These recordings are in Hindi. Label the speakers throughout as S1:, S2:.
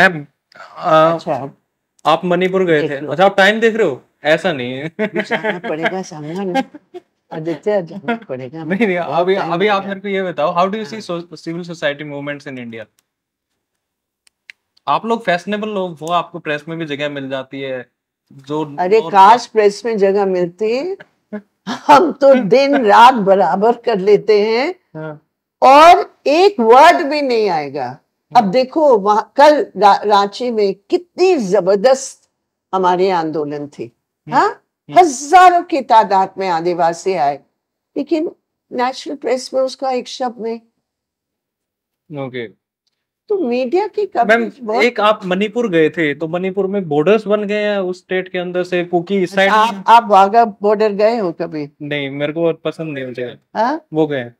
S1: मैं अच्छा आप मणिपुर गए थे अच्छा आप टाइम देख रहे हो ऐसा नहीं है
S2: पड़ेगा सामान नहीं नहीं
S1: अभी अभी आप मेरे को ये बताओ how do you see civil society movements in India आप लोग फैशनेबल लोग हो आपको प्रेस में भी जगह मिल जाती है जो अरे काश
S2: प्रेस में जगह मिलती हम तो दिन रात बराबर कर लेते हैं हाँ। और एक वर्ड भी नहीं आएगा हम्म। अब देखो वहां कल रा, रांची में कितनी जबरदस्त हमारे आंदोलन थे हम्म। हाँ हम्म। हजारों की तादाद में आदिवासी आए लेकिन नेशनल प्रेस में उसका एक शब्द में ओके तो मीडिया की मैम एक
S1: आप मणिपुर गए थे तो मणिपुर में बॉर्डर्स बन गए हैं उस स्टेट के अंदर से कुकी इस साइड आप
S2: आप वागा बॉर्डर गए हो कभी
S1: नहीं मेरे को पसंद नहीं मुझे हाँ? वो गए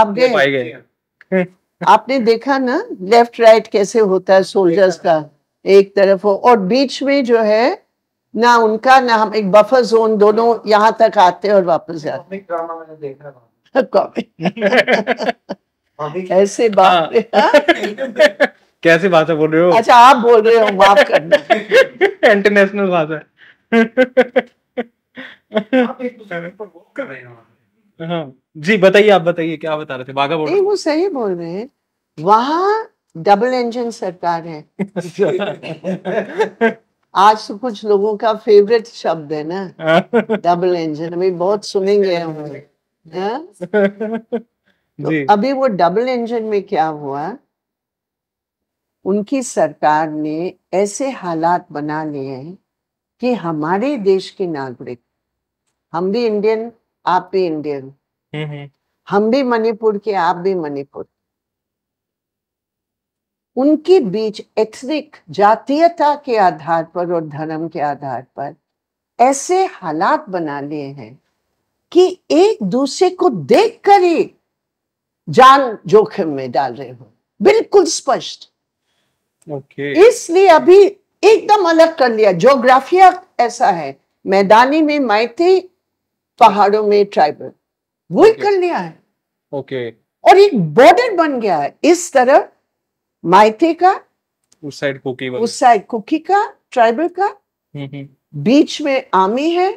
S1: आप गए गए
S2: आपने देखा ना लेफ्ट राइट कैसे होता है सोल्जर्स का एक तरफ हो और बीच में जो है ना उनका ना हम एक बफर जोन दोनों यहाँ तक आते और वापस जाते ऐसे बात हाँ। हाँ?
S1: कैसे भाषा बोल रहे हो अच्छा
S2: आप बोल रहे हो माफ करना इंटरनेशनल भाषा
S1: आप एक दूसरे पर कर रहे हो हाँ। जी बताइए आप बताइए क्या बता रहे थे बाघा बोल
S2: वो सही बोल रहे हैं वहाँ डबल इंजन सरकार है आज तो कुछ लोगों का फेवरेट शब्द है ना डबल इंजन अभी बहुत सुनेंगे हम हाँ? तो अभी वो डबल इंजन में क्या हुआ उनकी सरकार ने ऐसे हालात बना लिए हैं कि हमारे देश के नागरिक हम भी इंडियन आप भी इंडियन हम्म, हम्म। हम भी मणिपुर के आप भी मणिपुर उनके बीच एथनिक जातीयता के आधार पर और धर्म के आधार पर ऐसे हालात बना लिए हैं कि एक दूसरे को देख कर ही जान जोखिम में डाल रहे हो बिल्कुल स्पष्ट okay. इसलिए अभी एकदम अलग कर लिया जोग्राफिया ऐसा है मैदानी में मैथी पहाड़ों में ट्राइबल वो okay. कर लिया है ओके okay. और एक बॉर्डर बन गया है इस तरह मायते का उस साइड कुकी उस साइड कुकी का ट्राइबल का हम्म, हम्म। बीच में आर्मी है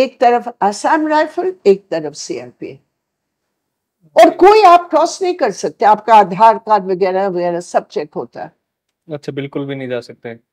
S2: एक तरफ असम राइफल एक तरफ सीआरपी और कोई आप क्रॉस नहीं कर सकते आपका आधार कार्ड वगैरह वगैरह सब चेक होता है
S1: अच्छा बिल्कुल भी नहीं जा सकते